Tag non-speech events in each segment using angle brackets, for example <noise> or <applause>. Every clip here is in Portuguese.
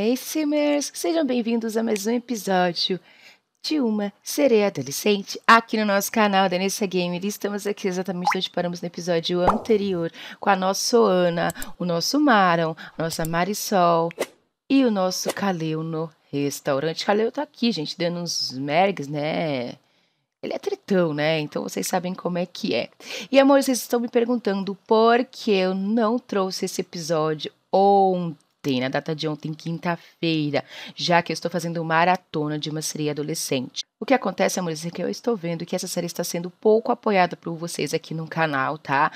Hey Simmers! Sejam bem-vindos a mais um episódio de uma sereia adolescente aqui no nosso canal da Nessa Gamer. Estamos aqui exatamente onde paramos no episódio anterior com a nossa Ana, o nosso Maron, a nossa Marisol e o nosso Kaleu no restaurante. Kaleu tá aqui, gente, dando uns mergs, né? Ele é tritão, né? Então vocês sabem como é que é. E amor, vocês estão me perguntando por que eu não trouxe esse episódio ontem ontem, na data de ontem, quinta-feira, já que eu estou fazendo maratona de uma série adolescente. O que acontece, amores, é que eu estou vendo que essa série está sendo pouco apoiada por vocês aqui no canal, tá?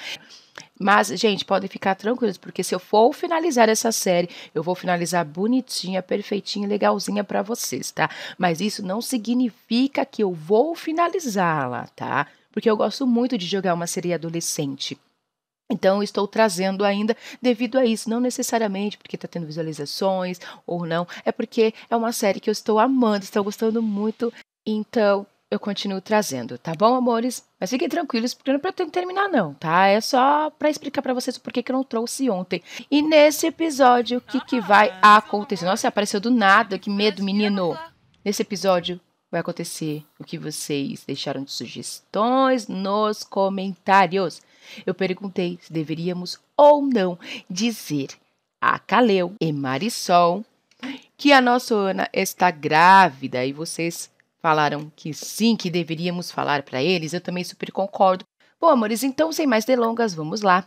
Mas, gente, podem ficar tranquilos, porque se eu for finalizar essa série, eu vou finalizar bonitinha, perfeitinha, legalzinha para vocês, tá? Mas isso não significa que eu vou finalizá-la, tá? Porque eu gosto muito de jogar uma série adolescente. Então, estou trazendo ainda devido a isso, não necessariamente porque está tendo visualizações ou não, é porque é uma série que eu estou amando, estou gostando muito, então eu continuo trazendo, tá bom, amores? Mas fiquem tranquilos, porque eu não é pretendo terminar, não, tá? É só para explicar para vocês o porquê que eu não trouxe ontem. E nesse episódio, o que, que vai acontecer? Nossa, apareceu do nada, que medo, menino! Nesse episódio, vai acontecer o que vocês deixaram de sugestões nos comentários. Eu perguntei se deveríamos ou não dizer a Caleu e Marisol que a nossa Ana está grávida e vocês falaram que sim, que deveríamos falar para eles. Eu também super concordo. Bom, amores, então sem mais delongas, vamos lá.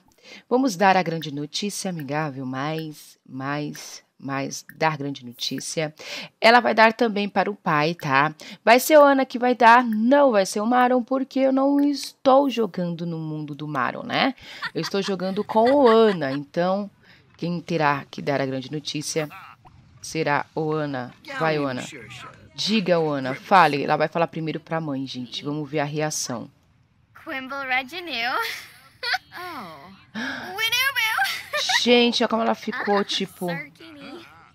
Vamos dar a grande notícia amigável mais, mais mas dar grande notícia. Ela vai dar também para o pai, tá? Vai ser o Ana que vai dar, não vai ser o Maron, porque eu não estou jogando no mundo do Maron, né? Eu estou jogando com o Ana, então quem terá que dar a grande notícia será o Ana. Vai, Ana. Diga, Ana, fale. Ela vai falar primeiro para a mãe, gente. Vamos ver a reação. Quimble Regineu. <laughs> oh. Gente, olha como ela ficou, <laughs> tipo.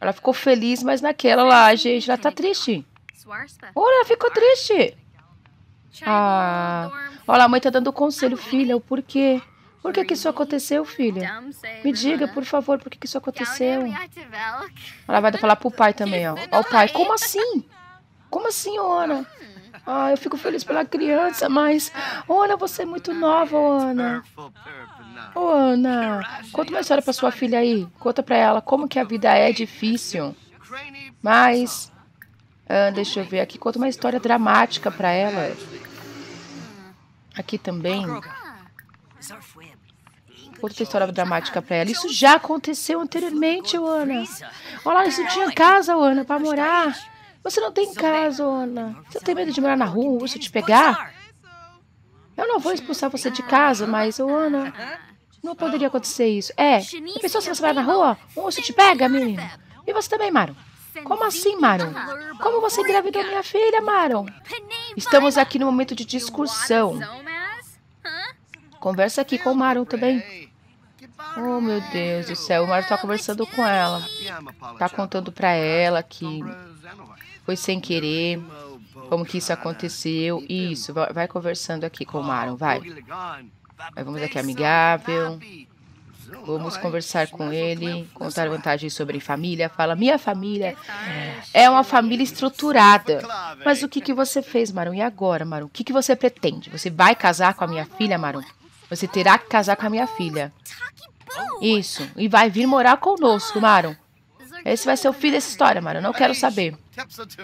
Ela ficou feliz, mas naquela lá, gente, ela tá triste. Olha, ela ficou triste. Ah. Olha, a mãe tá dando conselho, filha, o porquê. Por que, que isso aconteceu, filha? Me diga, por favor, por que, que isso aconteceu? Ela vai falar pro pai também, ó. Ó, o pai, como assim? Como assim, Ana? Hmm. Ah, eu fico feliz pela criança, mas. Ana, você é muito nova, Ana. Ô oh, Ana, conta uma história para sua filha aí. Conta para ela como que a vida é difícil. Mas, ah, deixa eu ver aqui, conta uma história dramática para ela. Aqui também. Conta uma história dramática para ela. Isso já aconteceu anteriormente, Ana. Olha lá, isso tinha casa, Ana, para morar. Você não tem casa, Ana. Você tem medo de morar na rua, se eu te pegar? Eu não vou expulsar você de casa, mas, Ana, não poderia acontecer isso. É, a pessoa se você vai na rua, um urso te pega, menina. E você também, Maron. Como assim, Maron? Como você engravidou minha filha, Maron? Estamos aqui no momento de discussão. Conversa aqui com o Maron também. Oh, meu Deus do céu. O Maron tá conversando com ela. Tá contando pra ela que foi sem querer. Como que isso aconteceu. Isso, vai conversando aqui com o Maron, vai. Mas vamos aqui, amigável. Vamos conversar com ele, contar vantagens sobre família. Fala, minha família é uma família estruturada. Mas o que, que você fez, Marum? E agora, Marum? O que, que você pretende? Você vai casar com a minha filha, Marum? Você terá que casar com a minha filha. Isso. E vai vir morar conosco, Marum. Esse vai ser o fim dessa história, Marum. Não quero saber.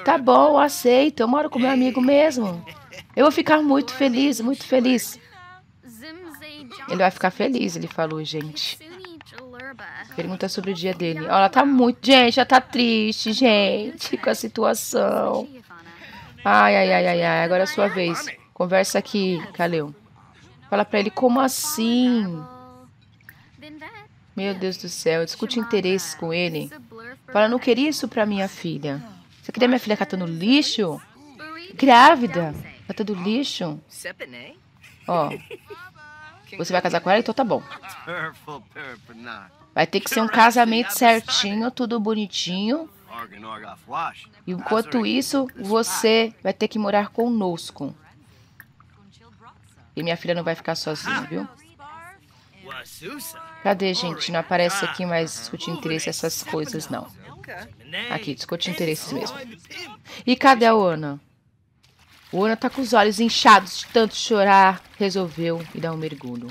Tá bom, aceito. Eu moro com meu amigo mesmo. Eu vou ficar muito feliz, muito feliz. Ele vai ficar feliz, ele falou, gente. Pergunta sobre o dia dele. Olha, ela tá muito. Gente, ela tá triste, gente, com a situação. Ai, ai, ai, ai, ai. Agora é a sua vez. Conversa aqui, Kaleu. Fala pra ele, como assim? Meu Deus do céu, discute interesses com ele. Fala, não queria isso pra minha filha. Você queria minha filha catando lixo? Grávida? Catando lixo? Ó, você vai casar com ela? Então tá bom. Vai ter que ser um casamento certinho, tudo bonitinho. E enquanto isso, você vai ter que morar conosco. E minha filha não vai ficar sozinha, viu? Cadê, gente? Não aparece aqui mais discutir interesse essas coisas, não. Aqui, discute interesses mesmo. E cadê a Ana? Oana tá com os olhos inchados de tanto chorar. Resolveu e dar um mergulho.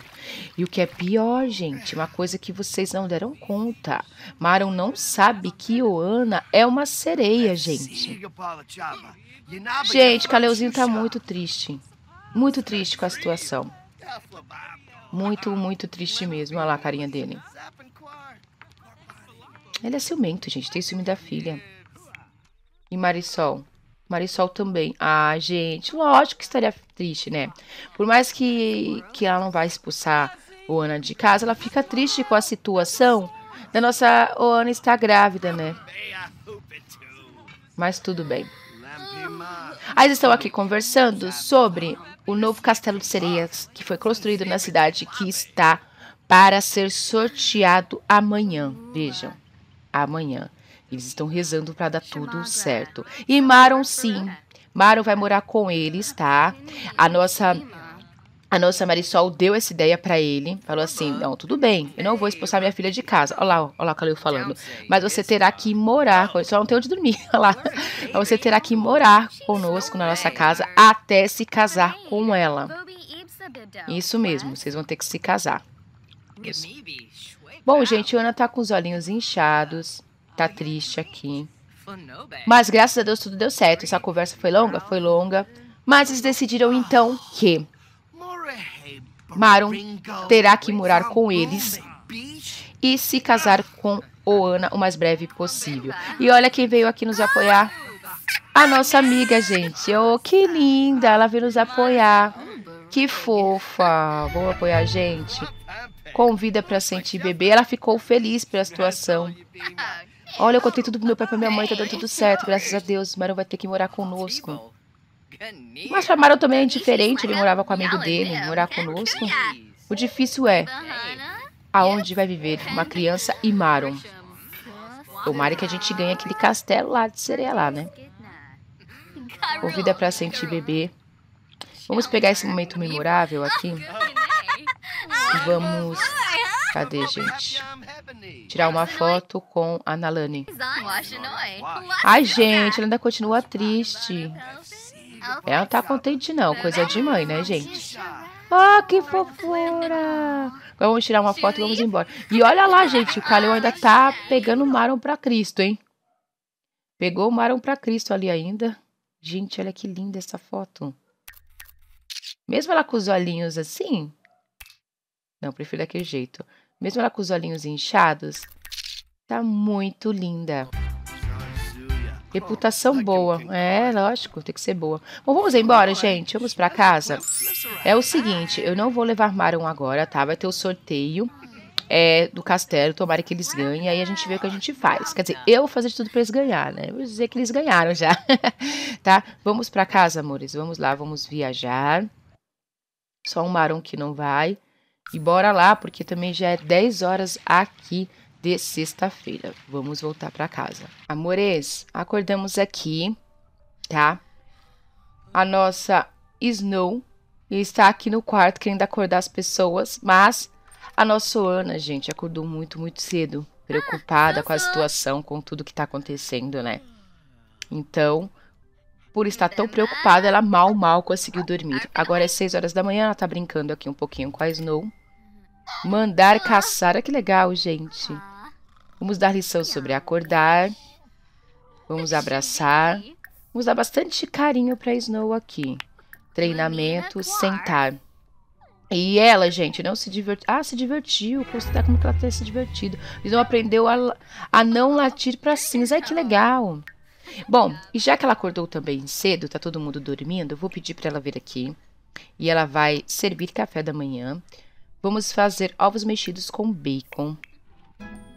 E o que é pior, gente, uma coisa que vocês não deram conta. Maron não sabe que Oana é uma sereia, é, gente. Gente, Caleuzinho tá muito triste. Muito triste com a situação. É muito, muito triste mesmo. Olha lá a carinha dele. Ele é ciumento, gente. Tem ciúme da filha. E Marisol? Marisol também. Ah, gente, lógico que estaria triste, né? Por mais que, que ela não vai expulsar o Ana de casa, ela fica triste com a situação da nossa o Ana está grávida, né? Mas tudo bem. Aí estão aqui conversando sobre o novo castelo de sereias que foi construído na cidade que está para ser sorteado amanhã. Vejam, amanhã. Eles estão rezando para dar tudo certo. E Maron, sim. Maron vai morar com eles, tá? Hum, a nossa a nossa Marisol deu essa ideia para ele. Falou assim: Não, tudo bem, eu não vou expulsar minha filha de casa. Olha lá, olha lá o Calil falando. Mas você <laughs> terá que morar. Só não tem onde dormir. Olha lá. Mas você terá que morar conosco na nossa casa até se casar com ela. Isso mesmo, vocês vão ter que se casar. Isso. Bom, gente, Ana tá com os olhinhos inchados tá triste aqui. Mas graças a Deus tudo deu certo. Essa conversa foi longa? Foi longa. Mas eles decidiram então que Maron terá que morar com eles e se casar com Oana o mais breve possível. E olha quem veio aqui nos apoiar. A nossa amiga, gente. Oh, que linda! Ela veio nos apoiar. Que fofa! Vamos apoiar a gente. Convida para sentir bebê. Ela ficou feliz pela situação. Olha, eu contei tudo pro meu pai e pra minha mãe, tá dando tudo certo, graças a Deus. Maron vai ter que morar conosco. Mas pra Maron também é diferente, ele morava com o amigo dele, morar conosco. O difícil é aonde vai viver uma criança e Maron. Tomara que a gente ganhe aquele castelo lá de sereia lá, né? Ouvida pra sentir bebê. Vamos pegar esse momento memorável aqui. E vamos Cadê, gente? Tirar uma é foto com a Nalani. É. Ai, é. gente, ela ainda continua tá triste. Ela não tá contente, não. Coisa de mãe, né, gente? Ah, que fofura! Vamos tirar uma foto e vamos embora. E olha lá, gente, o tá Calil ainda tá pegando o Maron pra Cristo, hein? Pegou o Maron pra Cristo ali ainda. Gente, olha que linda essa foto. Mesmo ela com os olhinhos assim? Não, prefiro daquele jeito. Mesmo ela com os olhinhos inchados, tá muito linda. Reputação boa. É, lógico, tem que ser boa. Bom, vamos embora, gente. Vamos para casa. É o seguinte, eu não vou levar Maron agora, tá? Vai ter o sorteio é, do castelo. Tomara que eles ganhem. Aí a gente vê o que a gente faz. Quer dizer, eu vou fazer de tudo para eles ganhar, né? Eu vou dizer que eles ganharam já. <laughs> tá? Vamos para casa, amores. Vamos lá, vamos viajar. Só o um Maron que não vai. E bora lá, porque também já é 10 horas aqui de sexta-feira. Vamos voltar para casa. Amores, acordamos aqui, tá? A nossa Snow está aqui no quarto querendo acordar as pessoas, mas a nossa Ana, gente, acordou muito, muito cedo, preocupada com a situação, com tudo que tá acontecendo, né? Então, por estar tão preocupada, ela mal, mal conseguiu dormir. Agora é 6 horas da manhã, ela tá brincando aqui um pouquinho com a Snow. Mandar ah. caçar. Olha que legal, gente. Ah. Vamos dar lição sobre ah, acordar. Vamos abraçar. Vamos dar bastante carinho para Snow aqui. Treinamento, sentar. E ela, gente, não se divertiu. Ah, se divertiu. Considerar tá como que ela tem se divertido. Snow aprendeu a, a não latir para cinza. Ai, que legal. Bom, e já que ela acordou também cedo, tá todo mundo dormindo, eu vou pedir para ela vir aqui. E ela vai servir café da manhã. Vamos fazer ovos mexidos com bacon.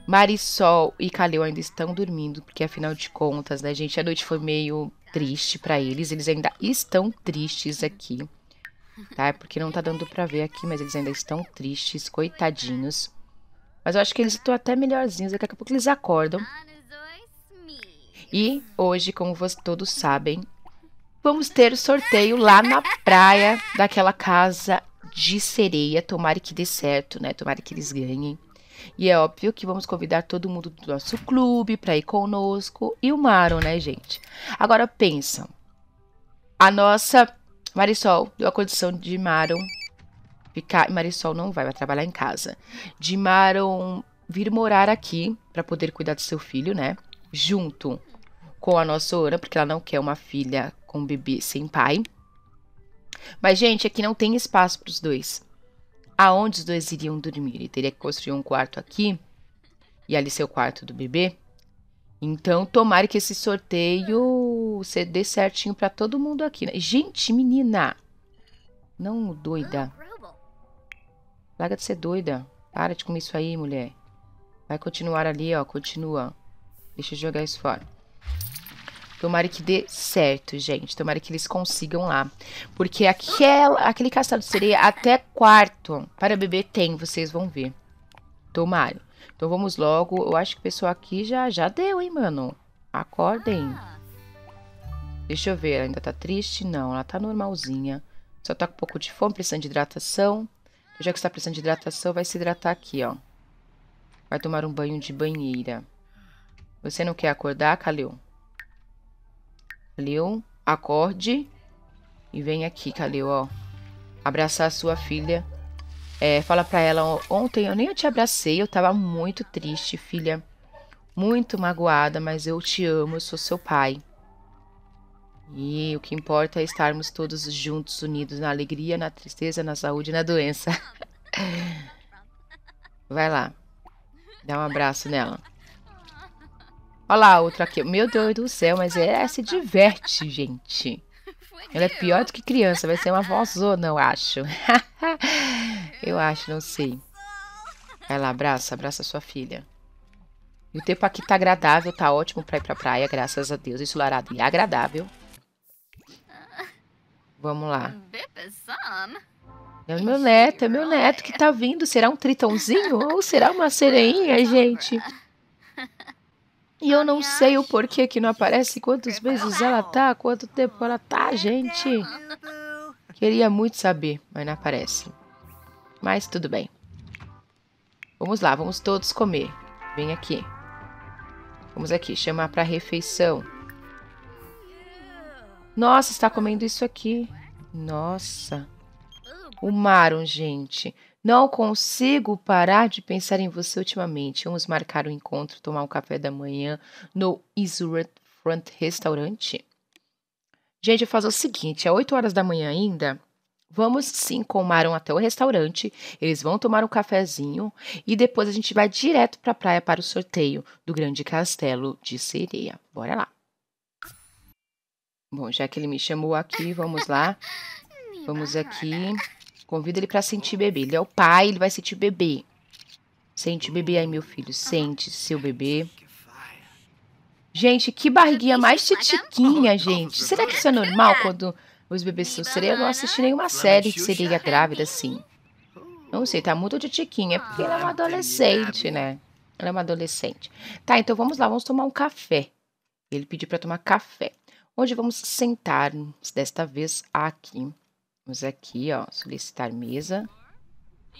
Marisol e Kaleu ainda estão dormindo, porque afinal de contas, né, gente, a noite foi meio triste para eles. Eles ainda estão tristes aqui, tá? É porque não tá dando para ver aqui, mas eles ainda estão tristes, coitadinhos. Mas eu acho que eles estão até melhorzinhos, daqui a pouco eles acordam. E hoje, como vocês todos sabem, vamos ter o sorteio lá na praia daquela casa de sereia. Tomara que dê certo, né? Tomara que eles ganhem. E é óbvio que vamos convidar todo mundo do nosso clube para ir conosco. E o Maron, né, gente? Agora pensam. A nossa Marisol deu a condição de Maron ficar. Marisol não vai, vai trabalhar em casa. De Maron vir morar aqui para poder cuidar do seu filho, né? Junto com a nossa Ana, porque ela não quer uma filha com um bebê sem pai. Mas, gente, aqui não tem espaço para os dois. Aonde os dois iriam dormir? Ele teria que construir um quarto aqui e ali seu quarto do bebê. Então, tomara que esse sorteio você dê certinho para todo mundo aqui. Né? Gente, menina! Não, doida. Larga de ser doida. Para de comer isso aí, mulher. Vai continuar ali, ó. Continua. Deixa eu jogar isso fora. Tomara que dê certo, gente. Tomara que eles consigam lá. Porque aquela, aquele castelo seria até quarto para bebê tem, vocês vão ver. Tomara. Então vamos logo. Eu acho que o pessoal aqui já, já deu, hein, mano? Acordem. Deixa eu ver, ela ainda tá triste? Não, ela tá normalzinha. Só tá com um pouco de fome, precisando de hidratação. Então, já que está precisando de hidratação, vai se hidratar aqui, ó. Vai tomar um banho de banheira. Você não quer acordar, Calil? Calil, acorde e vem aqui, Calil, ó. Abraçar sua filha. É, fala pra ela, ontem eu nem te abracei, eu tava muito triste, filha. Muito magoada, mas eu te amo, eu sou seu pai. E o que importa é estarmos todos juntos, unidos na alegria, na tristeza, na saúde e na doença. <laughs> Vai lá. Dá um abraço nela. Olha lá, outra aqui. Meu Deus do céu, mas ela é, é, se diverte, gente. Ela é pior do que criança, vai ser uma vozona, eu acho. <laughs> eu acho, não sei. Vai lá, abraça, abraça sua filha. E o tempo aqui tá agradável, tá ótimo pra ir pra praia, graças a Deus. Ensolarado e é agradável. Vamos lá. É o meu neto, é meu neto que tá vindo. Será um tritãozinho ou será uma sereinha, gente? E eu não sei o porquê que não aparece, quantas vezes ela tá, quanto tempo ela tá, gente. Queria muito saber, mas não aparece. Mas tudo bem. Vamos lá, vamos todos comer. Vem aqui. Vamos aqui, chamar para refeição. Nossa, está comendo isso aqui. Nossa. O Maron, gente. Não consigo parar de pensar em você ultimamente. Vamos marcar um encontro, tomar um café da manhã no Island Front Restaurante? Gente, faz o seguinte: é 8 horas da manhã ainda. Vamos sim com o Maron até o restaurante. Eles vão tomar um cafezinho e depois a gente vai direto para a praia para o sorteio do Grande Castelo de Sereia. Bora lá. Bom, já que ele me chamou aqui, vamos lá. <laughs> Vamos aqui. Convida ele para sentir bebê. Ele é o pai, ele vai sentir bebê. Sente bebê aí, meu filho. Sente seu bebê. Gente, que barriguinha mais titiquinha, gente. Será que isso é normal quando os bebês são sereios? Eu não assisti nenhuma série que seria grávida assim. Não sei, tá muito titiquinha. É porque ela é uma adolescente, né? Ela é uma adolescente. Tá, então vamos lá, vamos tomar um café. Ele pediu para tomar café. Onde vamos sentar desta vez aqui Vamos aqui, ó, solicitar mesa.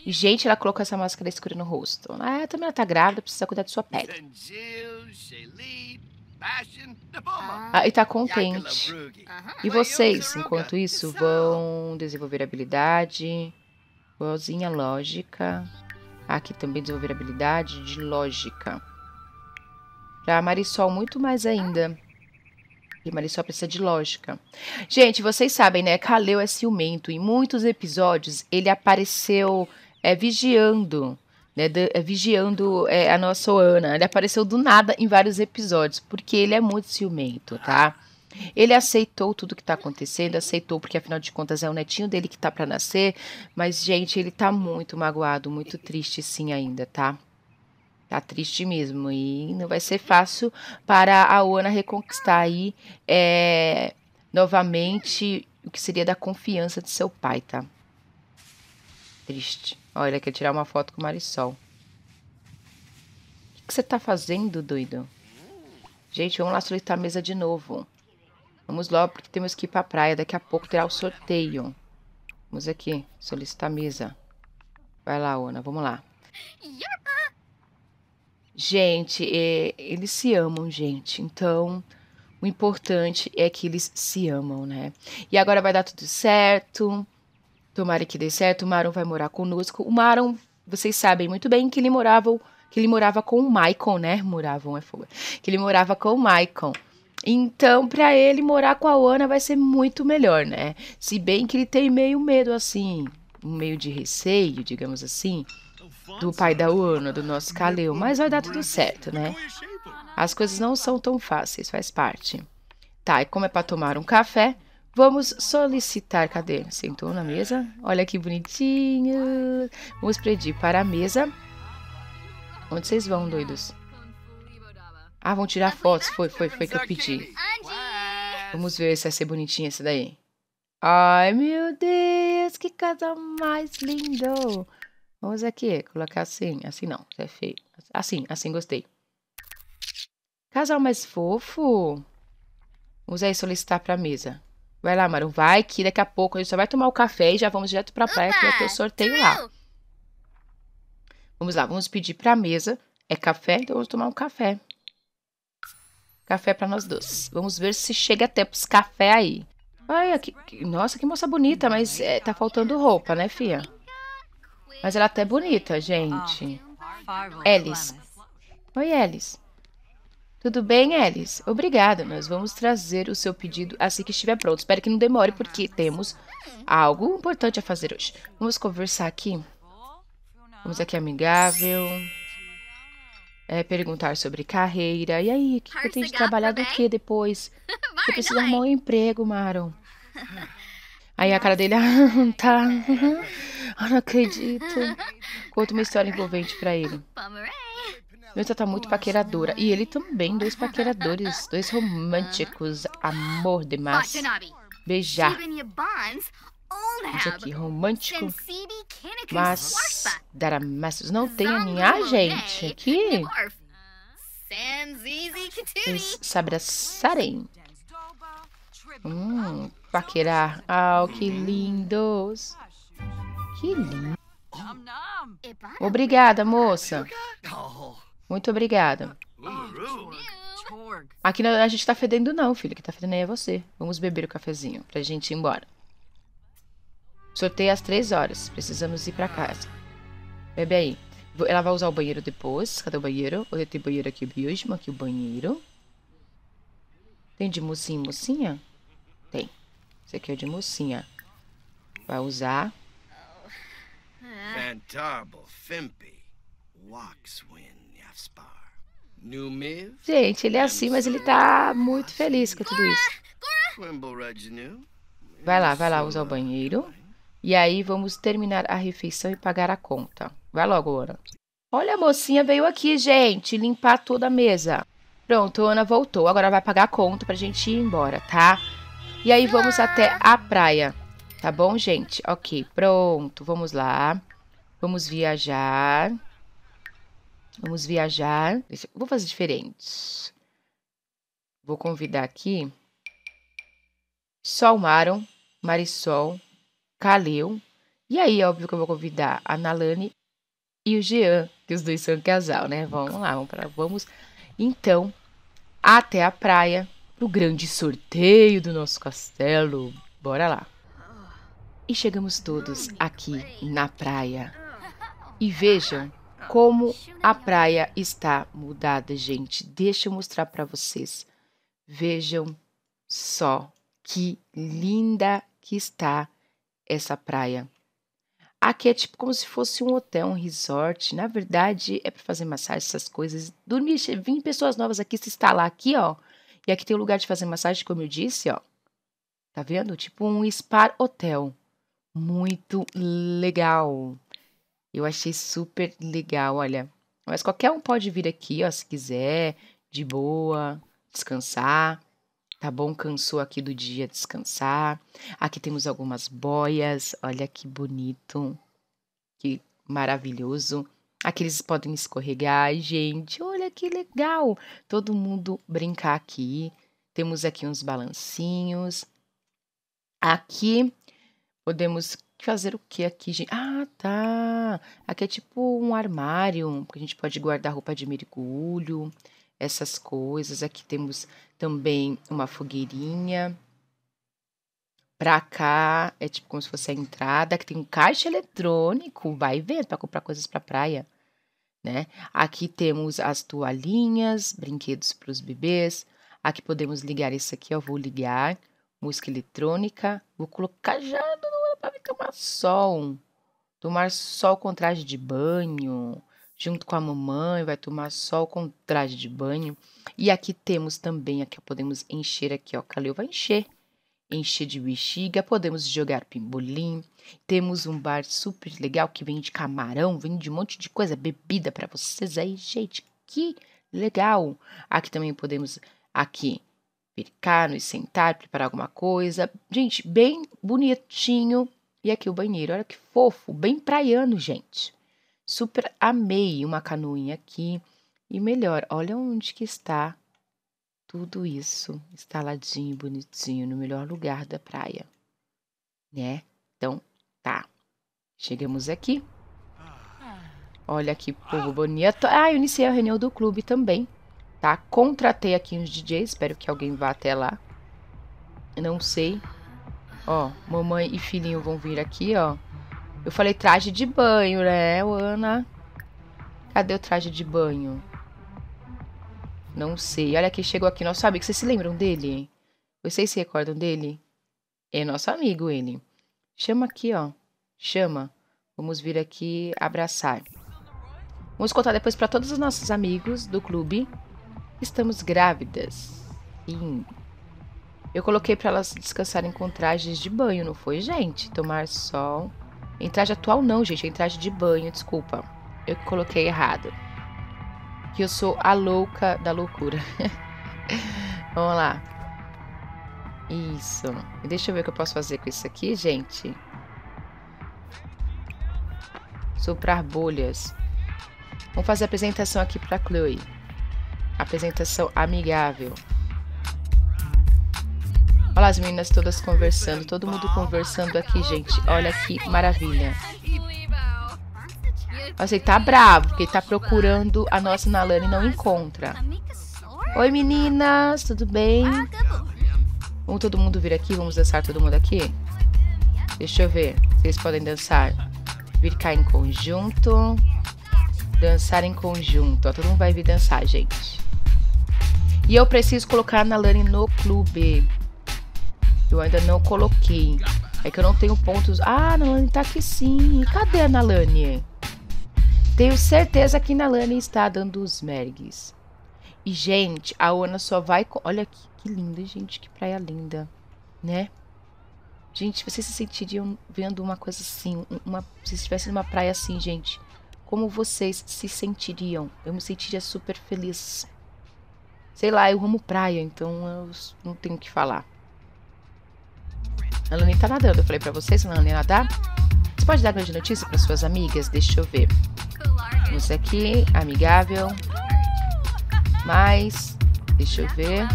E, gente, ela colocou essa máscara escura no rosto. Ah, também ela tá grávida, precisa cuidar de sua pele. Ah, e tá contente. E vocês, enquanto isso, vão desenvolver habilidade, igualzinha lógica. Aqui também desenvolver habilidade de lógica. Pra Marisol, muito mais ainda prima, ele só precisa de lógica. Gente, vocês sabem, né? Kaleu é ciumento. Em muitos episódios, ele apareceu é, vigiando. Né, de, é, vigiando é, a nossa Ana. Ele apareceu do nada em vários episódios, porque ele é muito ciumento, tá? Ele aceitou tudo que está acontecendo, aceitou porque afinal de contas é o netinho dele que está para nascer, mas gente, ele está muito magoado, muito triste sim ainda, tá? Tá triste mesmo. E não vai ser fácil para a Oana reconquistar aí é, novamente o que seria da confiança de seu pai, tá? Triste. Olha, ele quer tirar uma foto com o Marisol. O que você tá fazendo, doido? Gente, vamos lá solicitar a mesa de novo. Vamos logo, porque temos que ir pra praia. Daqui a pouco terá o sorteio. Vamos aqui, solicitar a mesa. Vai lá, Ona, vamos lá. Gente, é, eles se amam, gente. Então, o importante é que eles se amam, né? E agora vai dar tudo certo. Tomara que dê certo. O Maron vai morar conosco. O Maron, vocês sabem muito bem que ele morava, que ele morava com o Maicon, né? Moravam é fogo. Que ele morava com o Maicon. Então, para ele morar com a Ana vai ser muito melhor, né? Se bem que ele tem meio medo assim, um meio de receio, digamos assim do pai da Uano, do nosso Kaleu, mas vai dar tudo certo, né? As coisas não são tão fáceis, faz parte. Tá, e como é para tomar um café, vamos solicitar. Cadê? Sentou na mesa? Olha que bonitinho. Vamos pedir para a mesa. Onde vocês vão, doidos? Ah, vão tirar fotos. Foi, foi, foi que eu pedi. Vamos ver se vai ser bonitinha essa daí. Ai, meu Deus, que casa mais lindo. Vamos aqui colocar assim. Assim não, é feio. Assim, assim gostei. Casal mais fofo. Vamos aí solicitar pra mesa. Vai lá, Maru. Vai que daqui a pouco a gente só vai tomar o café e já vamos direto pra praia que vai ter o sorteio tchau. lá. Vamos lá, vamos pedir pra mesa. É café, então vamos tomar um café. Café pra nós dois. Vamos ver se chega a tempo esse café aí. Ai, nossa, que moça bonita, mas é, tá faltando roupa, né, fia? Mas ela até é bonita, gente. Elis. Oi, Elis. Tudo bem, Elis? Obrigada. Nós vamos trazer o seu pedido assim que estiver pronto. Espero que não demore, porque temos algo importante a fazer hoje. Vamos conversar aqui. Vamos aqui, amigável. É, perguntar sobre carreira. E aí, que eu tenho de trabalhar do né? que depois? <laughs> Você precisa arrumar um emprego, Maron. Aí a cara dele, <laughs> ah, tá. Ah, não acredito. Conta uma história envolvente para ele. Meu tá muito paqueradora. E ele também, dois paqueradores, dois românticos. Amor demais. Beijar. Isso aqui, romântico. Mas Daramassos não tem minha gente. Aqui. Eles se abraçarem. Hum, paquerar. Ah, oh, que uhum. lindos. Que lindo. Obrigada, moça. Muito obrigada. Aqui a gente tá fedendo não, filho. Que tá fedendo aí é você. Vamos beber o cafezinho pra gente ir embora. Sorteio às três horas. Precisamos ir pra casa. Bebe aí. Ela vai usar o banheiro depois. Cadê o banheiro? Onde tem banheiro aqui mesmo? Aqui o banheiro. Tem de mocinho mocinha? Esse aqui é de mocinha. Vai usar. Gente, ele é assim, mas ele tá muito feliz com tudo isso. Vai lá, vai lá usar o banheiro. E aí vamos terminar a refeição e pagar a conta. Vai logo, Ana. Olha, a mocinha veio aqui, gente, limpar toda a mesa. Pronto, Ana voltou. Agora vai pagar a conta pra gente ir embora, tá? E aí vamos até a praia, tá bom, gente? Ok, pronto, vamos lá. Vamos viajar. Vamos viajar. Vou fazer diferentes. Vou convidar aqui Sol Marisol, Kaleu. E aí, é óbvio que eu vou convidar a Nalane e o Jean, que os dois são casal, né? Vamos lá, vamos, pra, vamos então até a praia o grande sorteio do nosso castelo. Bora lá. E chegamos todos aqui na praia. E vejam como a praia está mudada, gente. Deixa eu mostrar para vocês. Vejam só que linda que está essa praia. Aqui é tipo como se fosse um hotel, um resort. Na verdade, é para fazer massagem, essas coisas. Dormir, vim pessoas novas aqui, se instalar aqui, ó. E aqui tem o lugar de fazer massagem, como eu disse, ó. Tá vendo? Tipo um spa hotel. Muito legal. Eu achei super legal, olha. Mas qualquer um pode vir aqui, ó, se quiser, de boa, descansar. Tá bom? Cansou aqui do dia, descansar. Aqui temos algumas boias. Olha que bonito. Que maravilhoso. Aqui eles podem escorregar. Gente, olha que legal! Todo mundo brincar aqui. Temos aqui uns balancinhos. Aqui podemos fazer o que aqui, gente? Ah, tá! Aqui é tipo um armário, que a gente pode guardar roupa de mergulho, essas coisas. Aqui temos também uma fogueirinha. Pra cá é tipo como se fosse a entrada, Aqui tem um caixa eletrônico, vai ver, para comprar coisas pra praia né? Aqui temos as toalhinhas, brinquedos para os bebês. Aqui podemos ligar isso aqui, ó, vou ligar, música eletrônica. Vou colocar já é para tomar sol. Tomar sol com traje de banho, junto com a mamãe, vai tomar sol com traje de banho. E aqui temos também, aqui podemos encher aqui, ó, Caleu vai encher encher de bexiga, podemos jogar pimbolim. Temos um bar super legal que vende camarão, vende um monte de coisa, bebida para vocês aí, gente. Que legal! Aqui também podemos aqui ficar, nos sentar, preparar alguma coisa. Gente, bem bonitinho. E aqui o banheiro, olha que fofo, bem praiano, gente. Super amei uma canoinha aqui. E melhor, olha onde que está tudo isso instaladinho, bonitinho, no melhor lugar da praia. Né? Então, tá. Chegamos aqui. Olha que povo bonito. Ah, eu iniciei a reunião do clube também, tá? Contratei aqui uns DJs, espero que alguém vá até lá. Não sei. Ó, mamãe e filhinho vão vir aqui, ó. Eu falei traje de banho, né, Ana? Cadê o traje de banho? Não sei. Olha quem chegou aqui, nosso amigo. Vocês se lembram dele? Vocês se recordam dele? É nosso amigo ele. Chama aqui, ó. Chama. Vamos vir aqui abraçar. Vamos contar depois para todos os nossos amigos do clube. Estamos grávidas. Sim. Eu coloquei para elas descansarem com trajes de banho, não foi, gente? Tomar sol. Em traje atual não, gente. Em traje de banho, desculpa. Eu coloquei errado que eu sou a louca da loucura. <laughs> Vamos lá. Isso. Deixa eu ver o que eu posso fazer com isso aqui, gente. Soprar bolhas. Vamos fazer a apresentação aqui para Chloe. Apresentação amigável. Olha as meninas todas conversando, todo mundo conversando aqui, gente. Olha que maravilha. Você ele assim, tá bravo, porque tá procurando a nossa Nalana e não encontra. Oi, meninas, tudo bem? Vamos todo mundo vir aqui, vamos dançar todo mundo aqui? Deixa eu ver, vocês podem dançar. Vir cá em conjunto. Dançar em conjunto, ó, todo mundo vai vir dançar, gente. E eu preciso colocar a Nalane no clube. Eu ainda não coloquei. É que eu não tenho pontos. Ah, a Nalane tá aqui sim. Cadê a Nalane? Tenho certeza que Nalane está dando os mergues. E, gente, a Ona só vai. Olha que, que linda, gente, que praia linda, né? Gente, vocês se sentiriam vendo uma coisa assim, uma, se estivesse numa praia assim, gente, como vocês se sentiriam? Eu me sentiria super feliz. Sei lá, eu amo praia, então eu não tenho o que falar. A nem tá nadando. Eu falei pra vocês, ela nem nadar pode dar grande notícia para suas amigas? Deixa eu ver. Você aqui, amigável. Mais. Deixa eu ver.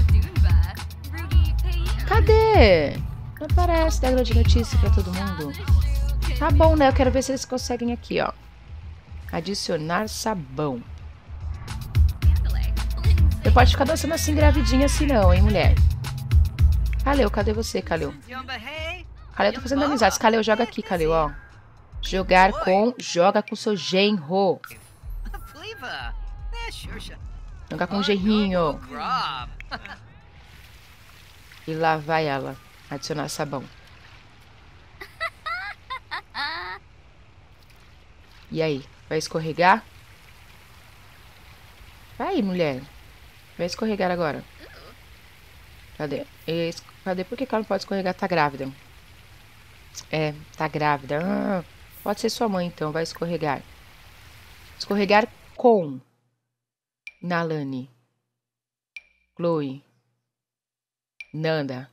Cadê? Não aparece dar grande notícia para todo mundo. Tá bom, né? Eu quero ver se eles conseguem aqui, ó. Adicionar sabão. Você pode ficar dançando assim, gravidinha assim não, hein, mulher. Caleu, cadê você, Caleu? Caleu, eu tô fazendo amizades. Caleu, joga aqui, Caleu, ó. Jogar com. Joga com seu genro. É, Jogar com o genrinho. <laughs> E lá vai ela. Adicionar sabão. E aí? Vai escorregar? Vai, mulher. Vai escorregar agora. Cadê? Cadê? Por que ela não pode escorregar? Tá grávida. É, tá grávida. Ah. Pode ser sua mãe, então, vai escorregar. Escorregar com Nalani, Chloe, Nanda.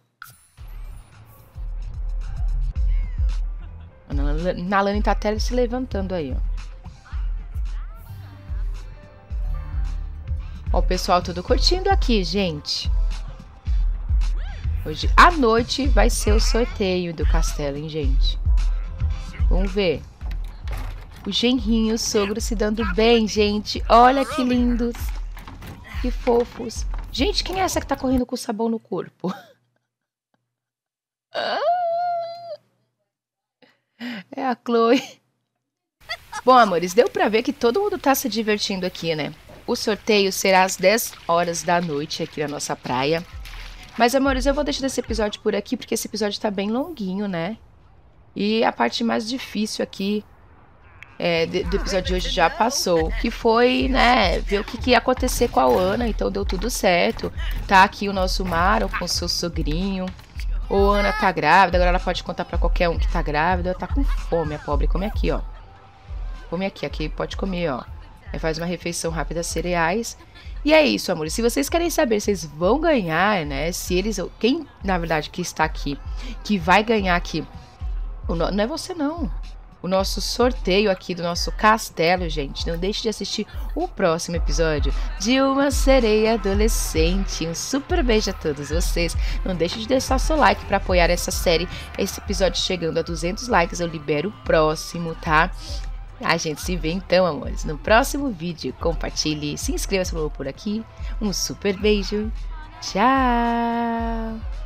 A Nalani tá até se levantando aí, ó. Ó, o pessoal tudo curtindo aqui, gente. Hoje à noite vai ser o sorteio do castelo, hein, gente? Vamos ver. O genrinho o sogro se dando bem, gente. Olha que lindos. Que fofos. Gente, quem é essa que tá correndo com sabão no corpo? <laughs> É a Chloe. Bom, amores, deu pra ver que todo mundo tá se divertindo aqui, né? O sorteio será às 10 horas da noite aqui na nossa praia. Mas, amores, eu vou deixar esse episódio por aqui, porque esse episódio tá bem longuinho, né? E a parte mais difícil aqui é, do episódio de hoje já passou, que foi, né, ver o que, que ia acontecer com a Ana, então deu tudo certo. Tá aqui o nosso Maro com seu sogrinho. O Ana tá grávida, agora ela pode contar para qualquer um que tá grávida. Ela tá com fome, a pobre. Come aqui, ó. Come aqui, aqui pode comer, ó. Aí é, faz uma refeição rápida, cereais. E é isso, amores. Se vocês querem saber, vocês vão ganhar, né? Se eles. Quem, na verdade, que está aqui, que vai ganhar aqui no... Não é você, não. O nosso sorteio aqui do nosso castelo, gente. Não deixe de assistir o próximo episódio de Uma Sereia Adolescente. Um super beijo a todos vocês. Não deixe de deixar seu like para apoiar essa série. Esse episódio chegando a 200 likes, eu libero o próximo, tá? A gente se vê então, amores, no próximo vídeo. Compartilhe, se inscreva se for por aqui. Um super beijo. Tchau!